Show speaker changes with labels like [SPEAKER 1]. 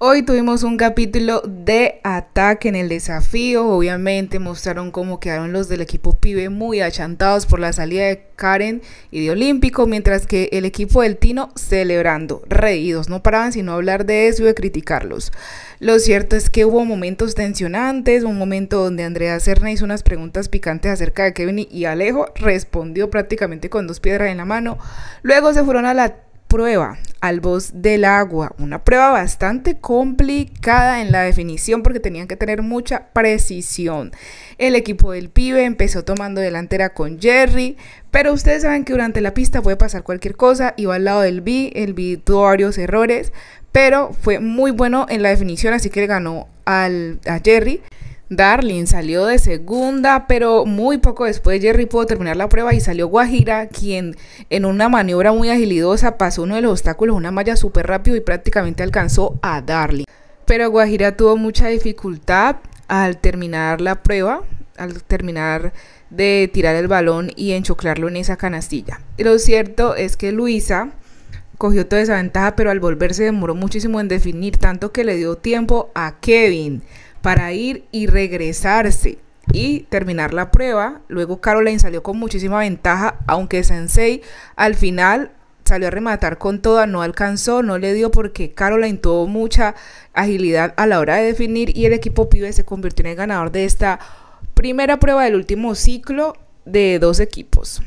[SPEAKER 1] Hoy tuvimos un capítulo de ataque en el desafío. Obviamente mostraron cómo quedaron los del equipo pibe muy achantados por la salida de Karen y de Olímpico, mientras que el equipo del Tino celebrando, reídos, no paraban sino hablar de eso y de criticarlos. Lo cierto es que hubo momentos tensionantes, un momento donde Andrea Cerna hizo unas preguntas picantes acerca de Kevin y Alejo respondió prácticamente con dos piedras en la mano. Luego se fueron a la prueba al voz del agua, una prueba bastante complicada en la definición porque tenían que tener mucha precisión. El equipo del pibe empezó tomando delantera con Jerry, pero ustedes saben que durante la pista puede pasar cualquier cosa, iba al lado del B, el B tuvo varios errores, pero fue muy bueno en la definición, así que le ganó al, a Jerry. Darling salió de segunda, pero muy poco después Jerry pudo terminar la prueba y salió Guajira, quien en una maniobra muy agilidosa pasó uno de los obstáculos, una malla súper rápido y prácticamente alcanzó a Darling. Pero Guajira tuvo mucha dificultad al terminar la prueba, al terminar de tirar el balón y enchoclarlo en esa canastilla. Lo cierto es que Luisa cogió toda esa ventaja, pero al volverse demoró muchísimo en definir, tanto que le dio tiempo a Kevin para ir y regresarse y terminar la prueba. Luego Caroline salió con muchísima ventaja, aunque Sensei al final salió a rematar con toda, no alcanzó, no le dio porque Caroline tuvo mucha agilidad a la hora de definir y el equipo pibe se convirtió en el ganador de esta primera prueba del último ciclo de dos equipos.